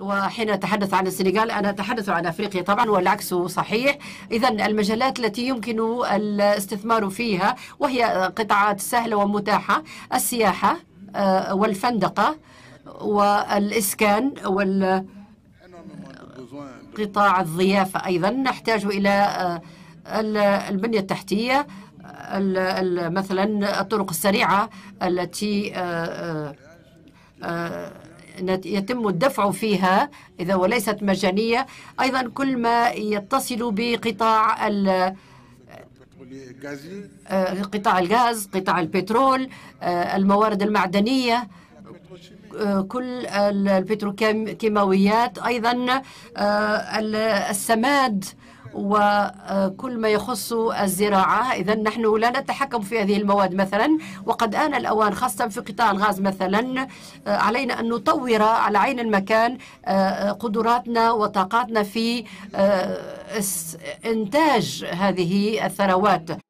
وحين أتحدث عن السنغال أنا أتحدث عن أفريقيا طبعا والعكس صحيح إذا المجالات التي يمكن الاستثمار فيها وهي قطاعات سهلة ومتاحة السياحة آه، والفندقة والإسكان وال قطاع الضيافة أيضا نحتاج إلى آه، البنية التحتية مثلا الطرق السريعة التي آه، يتم الدفع فيها إذا وليست مجانية أيضا كل ما يتصل بقطاع آه، قطاع الغاز قطاع البترول آه، الموارد المعدنية آه، كل البتروكيماويات أيضا السماد وكل ما يخص الزراعة إذا نحن لا نتحكم في هذه المواد مثلا وقد آن الأوان خاصة في قطاع الغاز مثلا آه، علينا أن نطور على عين المكان آه، قدراتنا وطاقاتنا في آه، إنتاج هذه الثروات